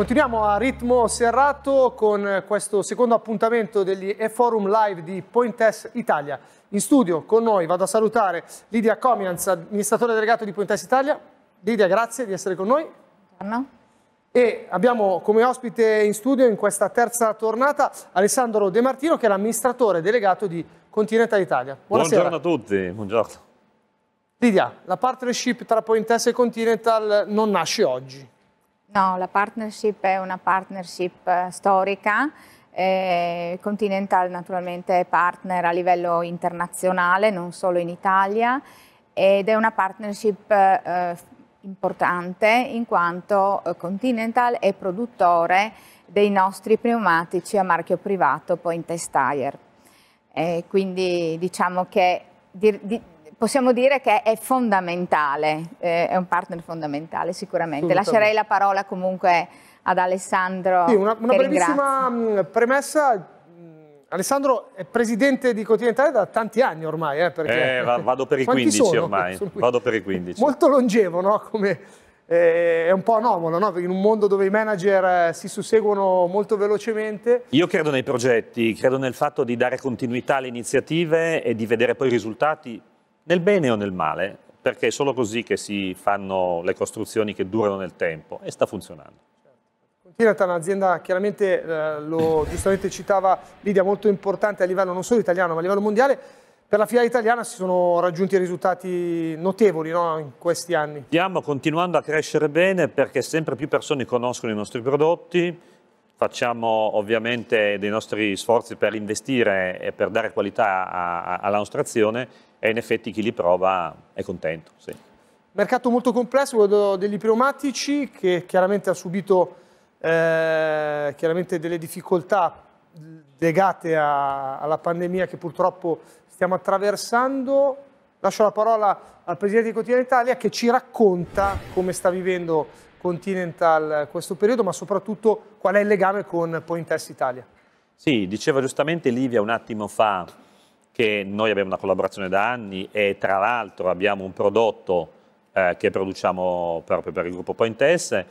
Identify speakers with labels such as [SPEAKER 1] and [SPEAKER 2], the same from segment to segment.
[SPEAKER 1] Continuiamo a ritmo serrato con questo secondo appuntamento degli E-Forum Live di Pointes Italia. In studio con noi vado a salutare Lidia Comians, amministratore delegato di Pointes Italia. Lidia, grazie di essere con noi. Buongiorno. E abbiamo come ospite in studio in questa terza tornata Alessandro De Martino che è l'amministratore delegato di Continental Italia. Buonasera. Buongiorno
[SPEAKER 2] a tutti, buongiorno.
[SPEAKER 1] Lidia, la partnership tra Pointes e Continental non nasce oggi.
[SPEAKER 3] No, la partnership è una partnership eh, storica. Eh, Continental naturalmente è partner a livello internazionale, non solo in Italia, ed è una partnership eh, importante in quanto eh, Continental è produttore dei nostri pneumatici a marchio privato Point Tire. Eh, quindi diciamo che di, di, possiamo dire che è fondamentale, eh, è un partner fondamentale sicuramente. Lascerei la parola comunque ad Alessandro. Sì, una, una brevissima
[SPEAKER 1] ringrazio. Mm, premessa. Mm, Alessandro è presidente di Continentale da tanti anni ormai. Eh, perché... eh, vado per i 15 ormai. Vado per i 15. Molto longevo, no? Come, eh, è un po' anomalo, no? in un mondo dove i manager eh, si susseguono molto velocemente.
[SPEAKER 2] Io credo nei progetti, credo nel fatto di dare continuità alle iniziative e di vedere poi i risultati nel bene o nel male, perché è solo così che si fanno le costruzioni che durano nel tempo e sta funzionando.
[SPEAKER 1] Continental è un'azienda, chiaramente eh, lo giustamente citava Lidia, molto importante a livello non solo italiano ma a livello mondiale. Per la FIA italiana si sono raggiunti risultati notevoli no, in questi anni.
[SPEAKER 2] Stiamo continuando a crescere bene perché sempre più persone conoscono i nostri prodotti, facciamo ovviamente dei nostri sforzi per investire e per dare qualità a, a, alla nostra azione e in effetti chi li prova è contento. Sì.
[SPEAKER 1] Mercato molto complesso, quello degli pneumatici, che chiaramente ha subito eh, delle difficoltà legate a, alla pandemia che purtroppo stiamo attraversando. Lascio la parola al Presidente di Continental Italia che ci racconta come sta vivendo Continental questo periodo, ma soprattutto qual è il legame con Point S Italia.
[SPEAKER 2] Sì, diceva giustamente Livia un attimo fa che noi abbiamo una collaborazione da anni e tra l'altro abbiamo un prodotto eh, che produciamo proprio per il gruppo Pointess.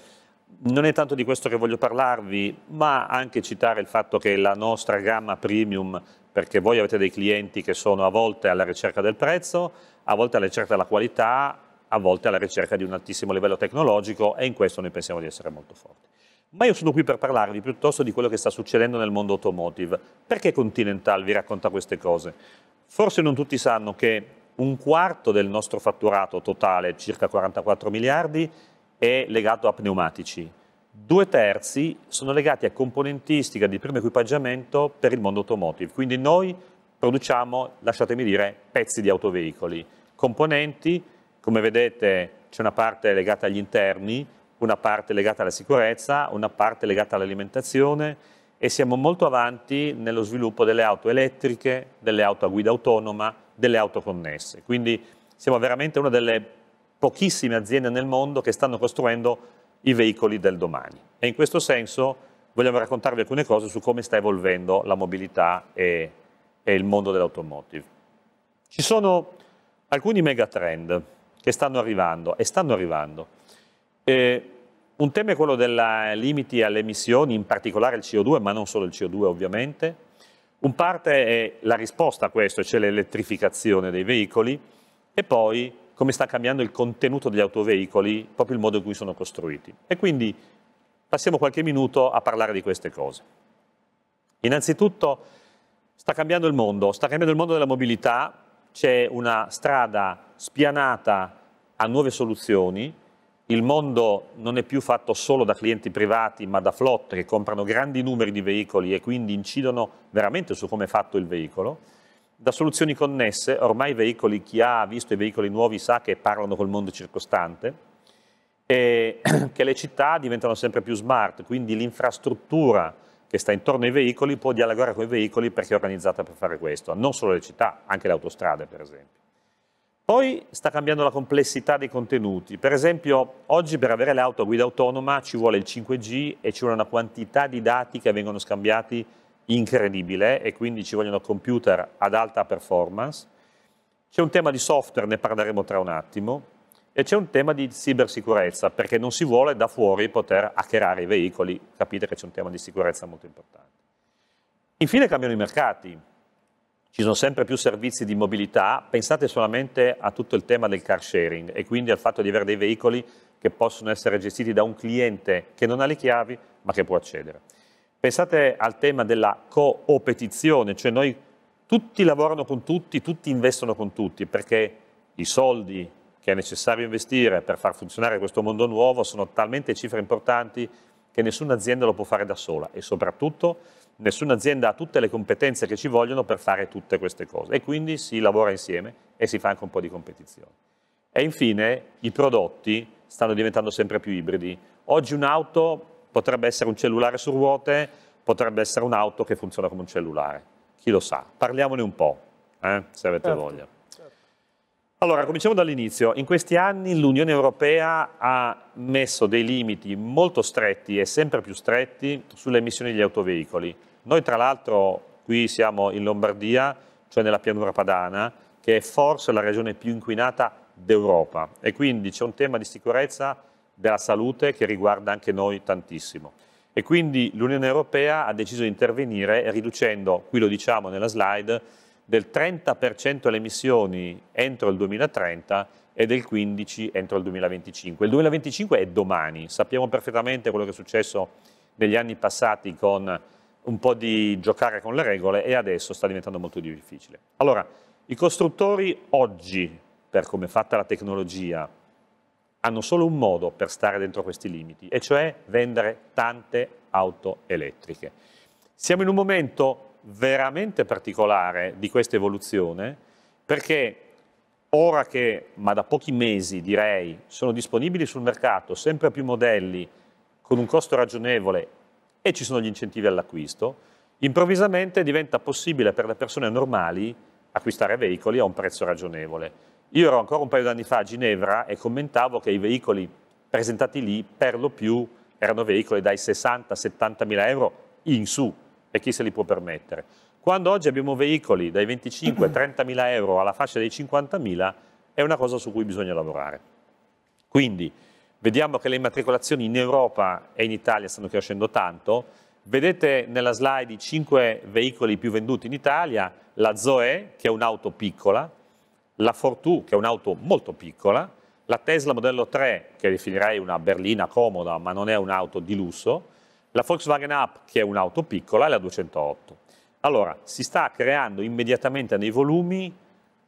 [SPEAKER 2] Non è tanto di questo che voglio parlarvi, ma anche citare il fatto che la nostra gamma premium, perché voi avete dei clienti che sono a volte alla ricerca del prezzo, a volte alla ricerca della qualità, a volte alla ricerca di un altissimo livello tecnologico e in questo noi pensiamo di essere molto forti. Ma io sono qui per parlarvi piuttosto di quello che sta succedendo nel mondo automotive. Perché Continental vi racconta queste cose? Forse non tutti sanno che un quarto del nostro fatturato totale, circa 44 miliardi, è legato a pneumatici. Due terzi sono legati a componentistica di primo equipaggiamento per il mondo automotive. Quindi noi produciamo, lasciatemi dire, pezzi di autoveicoli, componenti, come vedete c'è una parte legata agli interni, una parte legata alla sicurezza, una parte legata all'alimentazione e siamo molto avanti nello sviluppo delle auto elettriche, delle auto a guida autonoma, delle auto connesse. Quindi siamo veramente una delle pochissime aziende nel mondo che stanno costruendo i veicoli del domani. E in questo senso vogliamo raccontarvi alcune cose su come sta evolvendo la mobilità e, e il mondo dell'automotive. Ci sono alcuni megatrend che stanno arrivando e stanno arrivando. Eh, un tema è quello dei eh, limiti alle emissioni, in particolare il CO2, ma non solo il CO2 ovviamente. Un parte è la risposta a questo, cioè l'elettrificazione dei veicoli e poi come sta cambiando il contenuto degli autoveicoli, proprio il modo in cui sono costruiti. E quindi passiamo qualche minuto a parlare di queste cose. Innanzitutto sta cambiando il mondo, sta cambiando il mondo della mobilità, c'è una strada spianata a nuove soluzioni, il mondo non è più fatto solo da clienti privati, ma da flotte che comprano grandi numeri di veicoli e quindi incidono veramente su come è fatto il veicolo. Da soluzioni connesse, ormai veicoli, chi ha visto i veicoli nuovi sa che parlano col mondo circostante, e che le città diventano sempre più smart, quindi l'infrastruttura che sta intorno ai veicoli può dialogare con i veicoli perché è organizzata per fare questo, non solo le città, anche le autostrade per esempio. Poi sta cambiando la complessità dei contenuti. Per esempio, oggi per avere l'auto a guida autonoma ci vuole il 5G e ci vuole una quantità di dati che vengono scambiati incredibile e quindi ci vogliono computer ad alta performance. C'è un tema di software, ne parleremo tra un attimo, e c'è un tema di cibersicurezza, perché non si vuole da fuori poter hackerare i veicoli, capite che c'è un tema di sicurezza molto importante. Infine cambiano i mercati, ci sono sempre più servizi di mobilità, pensate solamente a tutto il tema del car sharing e quindi al fatto di avere dei veicoli che possono essere gestiti da un cliente che non ha le chiavi ma che può accedere. Pensate al tema della coopetizione, cioè noi tutti lavorano con tutti, tutti investono con tutti perché i soldi che è necessario investire per far funzionare questo mondo nuovo sono talmente cifre importanti che nessuna azienda lo può fare da sola e soprattutto nessuna azienda ha tutte le competenze che ci vogliono per fare tutte queste cose e quindi si lavora insieme e si fa anche un po' di competizione. E infine i prodotti stanno diventando sempre più ibridi. Oggi un'auto potrebbe essere un cellulare su ruote, potrebbe essere un'auto che funziona come un cellulare, chi lo sa. Parliamone un po', eh, se avete certo. voglia. Allora, cominciamo dall'inizio. In questi anni l'Unione Europea ha messo dei limiti molto stretti e sempre più stretti sulle emissioni degli autoveicoli noi tra l'altro qui siamo in Lombardia, cioè nella pianura padana, che è forse la regione più inquinata d'Europa e quindi c'è un tema di sicurezza della salute che riguarda anche noi tantissimo. E quindi l'Unione Europea ha deciso di intervenire riducendo, qui lo diciamo nella slide, del 30% le emissioni entro il 2030 e del 15% entro il 2025. Il 2025 è domani, sappiamo perfettamente quello che è successo negli anni passati con un po' di giocare con le regole e adesso sta diventando molto difficile. Allora, i costruttori oggi, per come è fatta la tecnologia, hanno solo un modo per stare dentro questi limiti, e cioè vendere tante auto elettriche. Siamo in un momento veramente particolare di questa evoluzione perché ora che, ma da pochi mesi direi, sono disponibili sul mercato sempre più modelli con un costo ragionevole e ci sono gli incentivi all'acquisto, improvvisamente diventa possibile per le persone normali acquistare veicoli a un prezzo ragionevole. Io ero ancora un paio d'anni fa a Ginevra e commentavo che i veicoli presentati lì per lo più erano veicoli dai 60-70 mila euro in su e chi se li può permettere. Quando oggi abbiamo veicoli dai 25-30 mila euro alla fascia dei 50 mila è una cosa su cui bisogna lavorare. Quindi Vediamo che le immatricolazioni in Europa e in Italia stanno crescendo tanto. Vedete nella slide i 5 veicoli più venduti in Italia, la Zoe, che è un'auto piccola, la Fortwo, che è un'auto molto piccola, la Tesla modello 3, che definirei una berlina comoda, ma non è un'auto di lusso, la Volkswagen Up, che è un'auto piccola, e la 208. Allora, si sta creando immediatamente nei volumi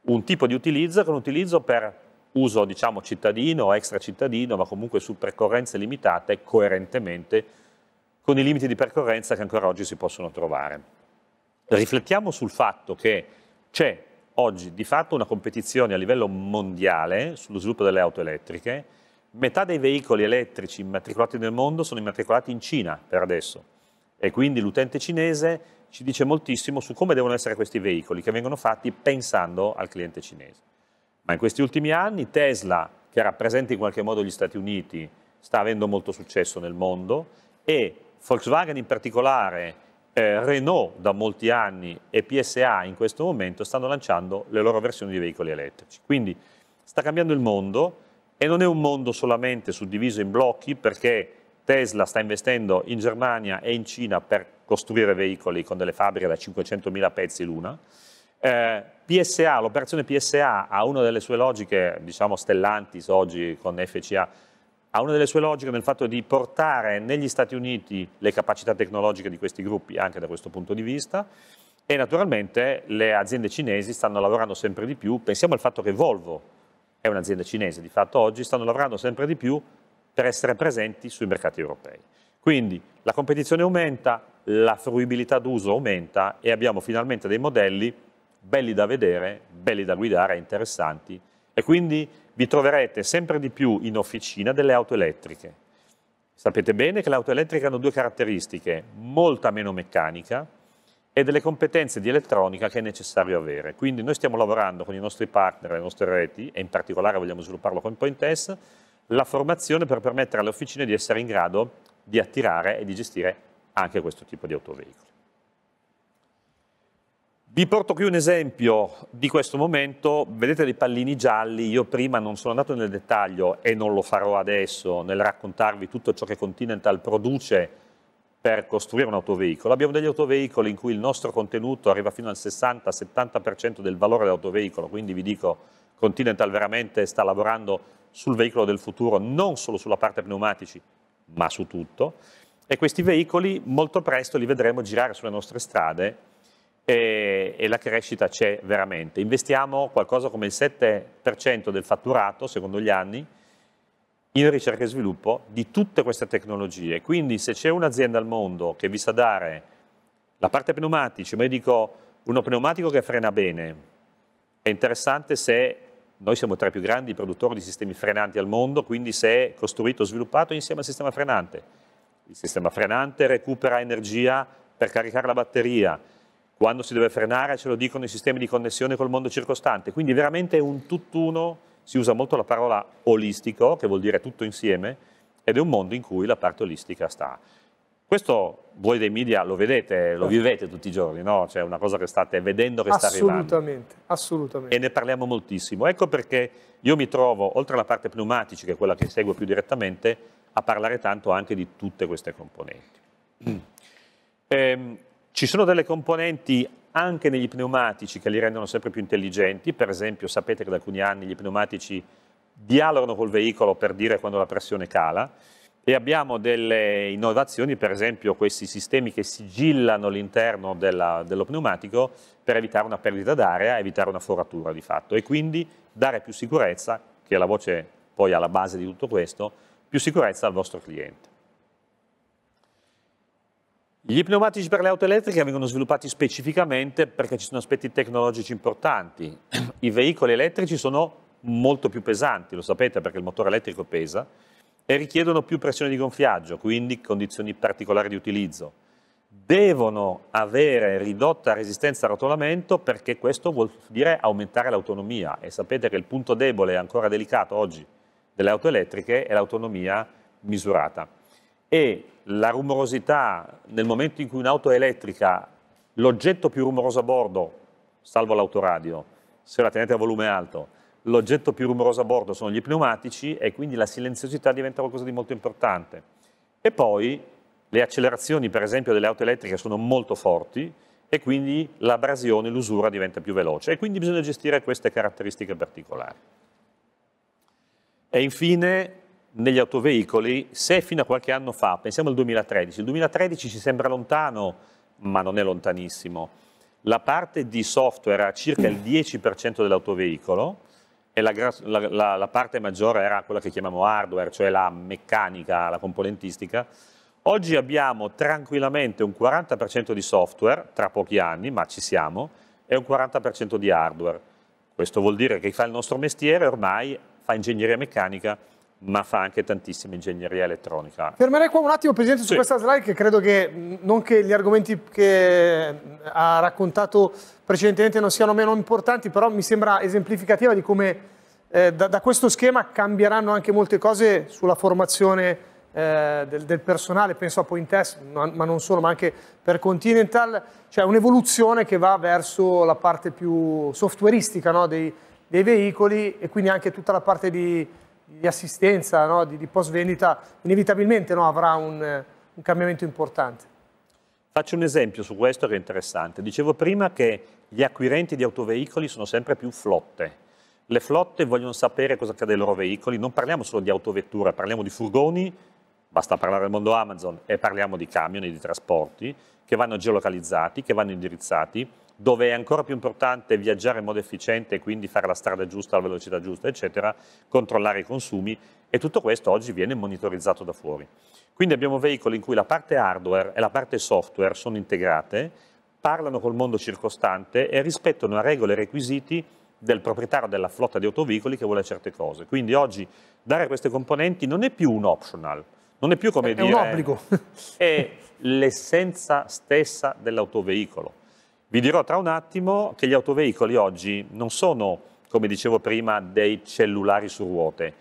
[SPEAKER 2] un tipo di utilizzo che è un utilizzo per uso diciamo, cittadino o extra cittadino, ma comunque su percorrenze limitate coerentemente con i limiti di percorrenza che ancora oggi si possono trovare. Riflettiamo sul fatto che c'è oggi di fatto una competizione a livello mondiale sullo sviluppo delle auto elettriche. Metà dei veicoli elettrici immatricolati nel mondo sono immatricolati in Cina per adesso e quindi l'utente cinese ci dice moltissimo su come devono essere questi veicoli che vengono fatti pensando al cliente cinese ma in questi ultimi anni Tesla, che rappresenta in qualche modo gli Stati Uniti, sta avendo molto successo nel mondo e Volkswagen in particolare, eh, Renault da molti anni e PSA in questo momento stanno lanciando le loro versioni di veicoli elettrici. Quindi sta cambiando il mondo e non è un mondo solamente suddiviso in blocchi perché Tesla sta investendo in Germania e in Cina per costruire veicoli con delle fabbriche da 500.000 pezzi l'una, eh, PSA, l'operazione PSA ha una delle sue logiche, diciamo Stellantis oggi con FCA, ha una delle sue logiche nel fatto di portare negli Stati Uniti le capacità tecnologiche di questi gruppi anche da questo punto di vista e naturalmente le aziende cinesi stanno lavorando sempre di più, pensiamo al fatto che Volvo è un'azienda cinese, di fatto oggi stanno lavorando sempre di più per essere presenti sui mercati europei. Quindi la competizione aumenta, la fruibilità d'uso aumenta e abbiamo finalmente dei modelli belli da vedere, belli da guidare, interessanti e quindi vi troverete sempre di più in officina delle auto elettriche. Sapete bene che le auto elettriche hanno due caratteristiche, molta meno meccanica e delle competenze di elettronica che è necessario avere. Quindi noi stiamo lavorando con i nostri partner, le nostre reti, e in particolare vogliamo svilupparlo con Pointess, la formazione per permettere alle officine di essere in grado di attirare e di gestire anche questo tipo di autoveicoli. Vi porto qui un esempio di questo momento, vedete dei pallini gialli, io prima non sono andato nel dettaglio e non lo farò adesso nel raccontarvi tutto ciò che Continental produce per costruire un autoveicolo. Abbiamo degli autoveicoli in cui il nostro contenuto arriva fino al 60-70% del valore dell'autoveicolo, quindi vi dico Continental veramente sta lavorando sul veicolo del futuro, non solo sulla parte pneumatici, ma su tutto. E questi veicoli molto presto li vedremo girare sulle nostre strade e, e la crescita c'è veramente. Investiamo qualcosa come il 7% del fatturato, secondo gli anni, in ricerca e sviluppo di tutte queste tecnologie. Quindi se c'è un'azienda al mondo che vi sa dare la parte pneumatici, ma io dico uno pneumatico che frena bene, è interessante se noi siamo tra i più grandi produttori di sistemi frenanti al mondo, quindi se è costruito o sviluppato insieme al sistema frenante. Il sistema frenante recupera energia per caricare la batteria, quando si deve frenare ce lo dicono i sistemi di connessione col mondo circostante, quindi veramente è un tutt'uno, si usa molto la parola olistico, che vuol dire tutto insieme, ed è un mondo in cui la parte olistica sta. Questo voi dei media lo vedete, lo certo. vivete tutti i giorni, no? Cioè è una cosa che state vedendo che sta arrivando.
[SPEAKER 1] Assolutamente, assolutamente.
[SPEAKER 2] E ne parliamo moltissimo. Ecco perché io mi trovo, oltre alla parte pneumatici, che è quella che seguo più direttamente, a parlare tanto anche di tutte queste componenti. Mm. Ehm, ci sono delle componenti anche negli pneumatici che li rendono sempre più intelligenti, per esempio sapete che da alcuni anni gli pneumatici dialogano col veicolo per dire quando la pressione cala e abbiamo delle innovazioni, per esempio questi sistemi che sigillano l'interno dello pneumatico per evitare una perdita d'aria, evitare una foratura di fatto e quindi dare più sicurezza, che è la voce poi alla base di tutto questo, più sicurezza al vostro cliente. Gli pneumatici per le auto elettriche vengono sviluppati specificamente perché ci sono aspetti tecnologici importanti. I veicoli elettrici sono molto più pesanti, lo sapete perché il motore elettrico pesa, e richiedono più pressione di gonfiaggio, quindi condizioni particolari di utilizzo. Devono avere ridotta resistenza al rotolamento perché questo vuol dire aumentare l'autonomia e sapete che il punto debole e ancora delicato oggi delle auto elettriche è l'autonomia misurata. E la rumorosità nel momento in cui un'auto è elettrica, l'oggetto più rumoroso a bordo, salvo l'autoradio, se la tenete a volume alto, l'oggetto più rumoroso a bordo sono gli pneumatici e quindi la silenziosità diventa qualcosa di molto importante. E poi le accelerazioni, per esempio, delle auto elettriche sono molto forti e quindi l'abrasione, l'usura diventa più veloce e quindi bisogna gestire queste caratteristiche particolari. E infine negli autoveicoli, se fino a qualche anno fa, pensiamo al 2013, il 2013 ci sembra lontano, ma non è lontanissimo, la parte di software era circa il 10% dell'autoveicolo e la, la, la, parte maggiore era quella che chiamiamo hardware, cioè la meccanica, la componentistica. Oggi abbiamo tranquillamente un 40% di software, tra pochi anni, ma ci siamo, e un 40% di hardware. Questo vuol dire che chi fa il nostro mestiere ormai fa ingegneria meccanica ma fa anche tantissima ingegneria elettronica.
[SPEAKER 1] Fermerei qua un attimo, Presidente, su sì. questa slide che credo che non che gli argomenti che ha raccontato precedentemente non siano meno importanti, però mi sembra esemplificativa di come eh, da, da, questo schema cambieranno anche molte cose sulla formazione eh, del, del, personale, penso a Pointest, ma, ma non solo, ma anche per Continental, cioè un'evoluzione che va verso la parte più softwareistica no, dei, dei veicoli e quindi anche tutta la parte di di assistenza, no? di, di, post vendita, inevitabilmente no? avrà un, un cambiamento importante.
[SPEAKER 2] Faccio un esempio su questo che è interessante. Dicevo prima che gli acquirenti di autoveicoli sono sempre più flotte. Le flotte vogliono sapere cosa accade ai loro veicoli, non parliamo solo di autovettura, parliamo di furgoni, basta parlare del mondo Amazon, e parliamo di camion e di trasporti che vanno geolocalizzati, che vanno indirizzati, dove è ancora più importante viaggiare in modo efficiente e quindi fare la strada giusta, la velocità giusta, eccetera, controllare i consumi e tutto questo oggi viene monitorizzato da fuori. Quindi abbiamo veicoli in cui la parte hardware e la parte software sono integrate, parlano col mondo circostante e rispettano regole e requisiti del proprietario della flotta di autoveicoli che vuole certe cose. Quindi oggi dare queste componenti non è più un optional, non è più come è dire... È un obbligo. è l'essenza stessa dell'autoveicolo. Vi dirò tra un attimo che gli autoveicoli oggi non sono, come dicevo prima, dei cellulari su ruote,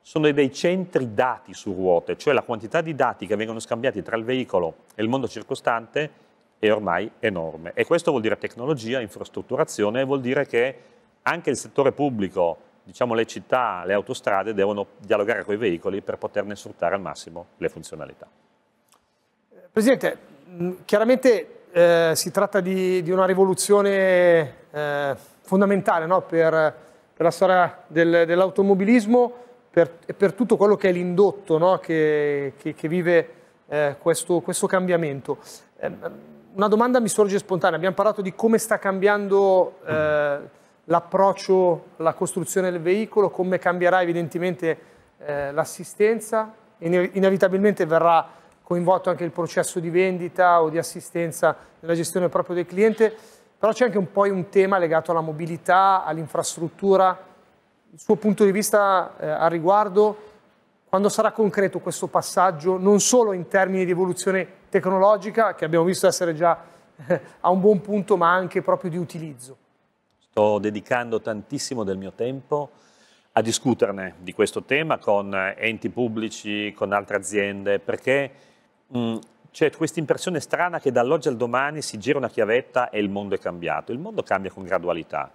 [SPEAKER 2] sono dei centri dati su ruote, cioè la quantità di dati che vengono scambiati tra il veicolo e il mondo circostante è ormai enorme. E questo vuol dire tecnologia, infrastrutturazione, vuol dire che anche il settore pubblico, diciamo le città, le autostrade, devono dialogare con i veicoli per poterne sfruttare al massimo le funzionalità.
[SPEAKER 1] Presidente, chiaramente eh, si tratta di, di una rivoluzione eh, fondamentale no? per, per, la storia del, dell'automobilismo per, e per tutto quello che è l'indotto no? che, che, che, vive eh, questo, questo, cambiamento. Ehm, una domanda mi sorge spontanea, abbiamo parlato di come sta cambiando eh, l'approccio alla costruzione del veicolo, come cambierà evidentemente eh, l'assistenza, inevitabilmente verrà coinvolto anche il processo di vendita o di assistenza nella gestione proprio del cliente, però c'è anche un po' un tema legato alla mobilità, all'infrastruttura. Il suo punto di vista eh, a riguardo, quando sarà concreto questo passaggio, non solo in termini di evoluzione tecnologica, che abbiamo visto essere già eh, a un buon punto, ma anche
[SPEAKER 2] proprio di utilizzo? Sto dedicando tantissimo del mio tempo a discuterne di questo tema con enti pubblici, con altre aziende, perché Mm, c'è cioè, questa impressione strana che dall'oggi al domani si gira una chiavetta e il mondo è cambiato. Il mondo cambia con gradualità.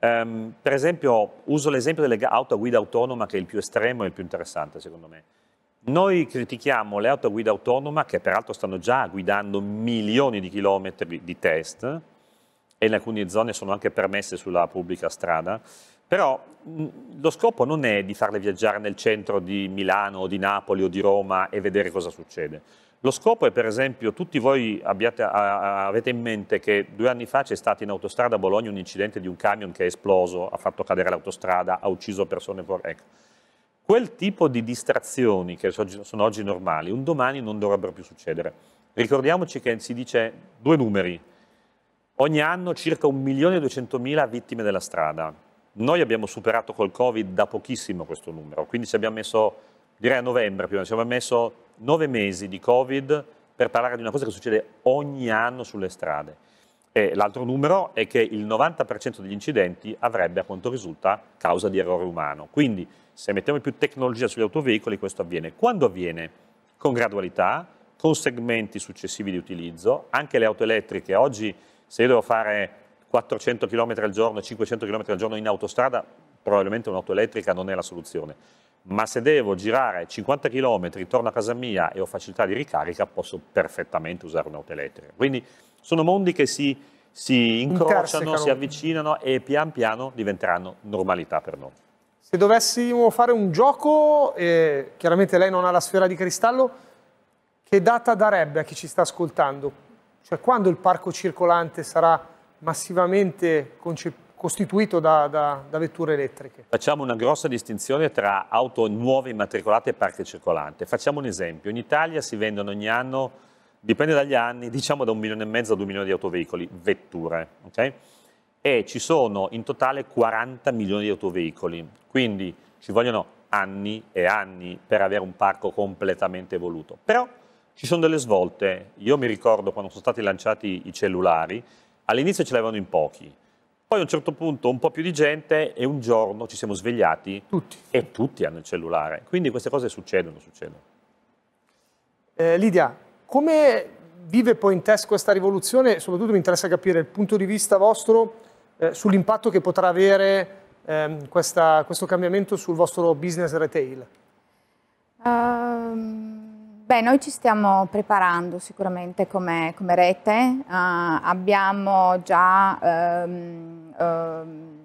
[SPEAKER 2] Um, per esempio, uso l'esempio delle auto a guida autonoma che è il più estremo e il più interessante secondo me. Noi critichiamo le auto a guida autonoma che peraltro stanno già guidando milioni di chilometri di test e in alcune zone sono anche permesse sulla pubblica strada, però mm, lo scopo non è di farle viaggiare nel centro di Milano o di Napoli o di Roma e vedere cosa succede lo scopo è per esempio, tutti voi abbiate, avete in mente che due anni fa c'è stato in autostrada a Bologna un incidente di un camion che è esploso, ha fatto cadere l'autostrada, ha ucciso persone. Ecco. Quel tipo di distrazioni che sono oggi normali, un domani non dovrebbero più succedere. Ricordiamoci che si dice due numeri. Ogni anno circa 1.200.000 vittime della strada. Noi abbiamo superato col Covid da pochissimo questo numero, quindi ci abbiamo messo, direi a novembre più o meno, ci abbiamo messo nove mesi di Covid per parlare di una cosa che succede ogni anno sulle strade. E l'altro numero è che il 90% degli incidenti avrebbe, a quanto risulta, causa di errore umano. Quindi, se mettiamo più tecnologia sugli autoveicoli, questo avviene. Quando avviene? Con gradualità, con segmenti successivi di utilizzo. Anche le auto elettriche, oggi se io devo fare 400 km al giorno, 500 km al giorno in autostrada, probabilmente un'auto elettrica non è la soluzione ma se devo girare 50 km intorno a casa mia e ho facilità di ricarica, posso perfettamente usare un'auto elettrica. Quindi sono mondi che si, si incrociano, si avvicinano e pian piano diventeranno normalità per noi.
[SPEAKER 1] Se dovessimo fare un gioco, eh, chiaramente lei non ha la sfera di cristallo, che data darebbe a chi ci sta ascoltando? Cioè quando il parco circolante sarà massivamente concepito? costituito da, da, da, vetture elettriche.
[SPEAKER 2] Facciamo una grossa distinzione tra auto nuove immatricolate e parche circolante. Facciamo un esempio. In Italia si vendono ogni anno, dipende dagli anni, diciamo da un milione e mezzo a due milioni di autoveicoli, vetture. Okay? E ci sono in totale 40 milioni di autoveicoli. Quindi ci vogliono anni e anni per avere un parco completamente evoluto. Però ci sono delle svolte. Io mi ricordo quando sono stati lanciati i cellulari, all'inizio ce l'avevano in pochi poi a un certo punto un po' più di gente e un giorno ci siamo svegliati tutti. e tutti hanno il cellulare. Quindi queste cose succedono, succedono.
[SPEAKER 1] Eh, Lidia, come vive poi in test questa rivoluzione? Soprattutto mi interessa capire il punto di vista vostro eh, sull'impatto che potrà avere eh, questa, questo cambiamento sul vostro business retail.
[SPEAKER 3] Um... Beh, noi ci stiamo preparando sicuramente come, come rete, uh, abbiamo già um, Ehm,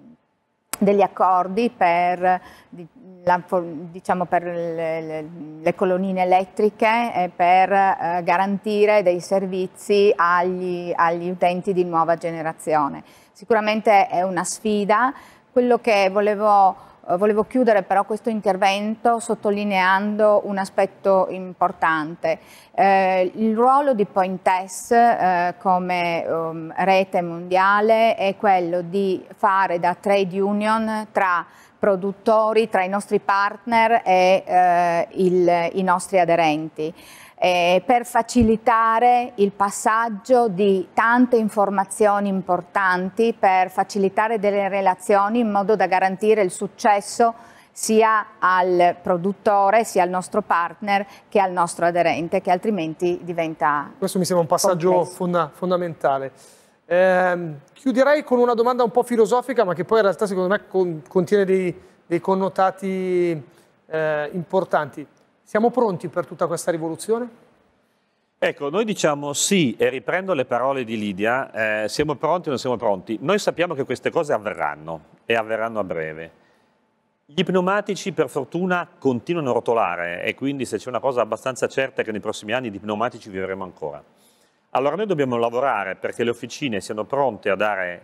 [SPEAKER 3] degli accordi per, diciamo, per le, le, colonnine elettriche e per eh, garantire dei servizi agli, agli utenti di nuova generazione. Sicuramente è una sfida, quello che volevo eh, volevo chiudere però questo intervento sottolineando un aspetto importante. Eh, il ruolo di Pointes eh, come um, rete mondiale è quello di fare da trade union tra produttori, tra i nostri partner e eh, il, i nostri aderenti eh, per facilitare il passaggio di tante informazioni importanti, per facilitare delle relazioni in modo da garantire il successo sia al produttore, sia al nostro partner che al nostro aderente, che altrimenti diventa. Questo mi sembra un passaggio
[SPEAKER 1] fonda fondamentale. Eh, chiuderei con una domanda un po' filosofica, ma che poi in realtà secondo me con contiene dei, dei connotati eh, importanti. Siamo pronti per tutta questa rivoluzione?
[SPEAKER 2] Ecco, noi diciamo sì, e riprendo le parole di Lidia, eh, siamo pronti o non siamo pronti? Noi sappiamo che queste cose avverranno e avverranno a breve. Gli pneumatici per fortuna continuano a rotolare e quindi se c'è una cosa abbastanza certa è che nei prossimi anni di pneumatici vivremo ancora. Allora noi dobbiamo lavorare perché le officine siano pronte a dare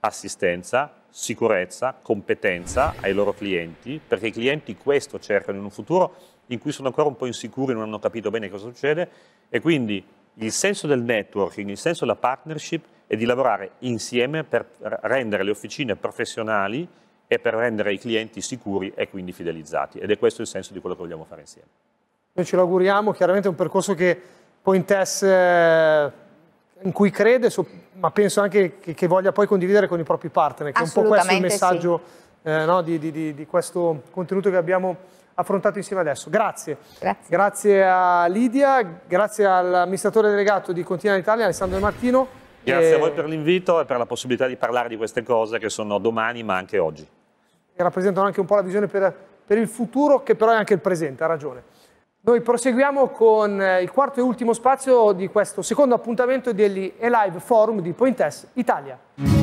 [SPEAKER 2] assistenza, sicurezza, competenza ai loro clienti, perché i clienti questo cercano in un futuro in cui sono ancora un po' insicuri, non hanno capito bene cosa succede e quindi il senso del networking, il senso della partnership è di lavorare insieme per rendere le officine professionali e per rendere i clienti sicuri e quindi fidelizzati ed è questo il senso di quello che vogliamo fare insieme.
[SPEAKER 1] Noi ce lo auguriamo, chiaramente è un percorso che Pointes eh, in cui crede, ma penso anche che, voglia poi condividere con i propri partner, che è un po' questo il messaggio sì. eh, no, di, di, di, di questo contenuto che abbiamo affrontato insieme adesso. Grazie. Grazie, grazie a Lidia, grazie all'amministratore delegato di Continente Italia, Alessandro Martino. Grazie e... a voi
[SPEAKER 2] per l'invito e per la possibilità di parlare di queste cose che sono domani ma anche oggi.
[SPEAKER 1] Che rappresentano anche un po' la visione per, per il futuro che però è anche il presente, ha ragione. Noi proseguiamo con eh, il quarto e ultimo spazio di questo secondo appuntamento degli Elive Forum di Pointes Italia.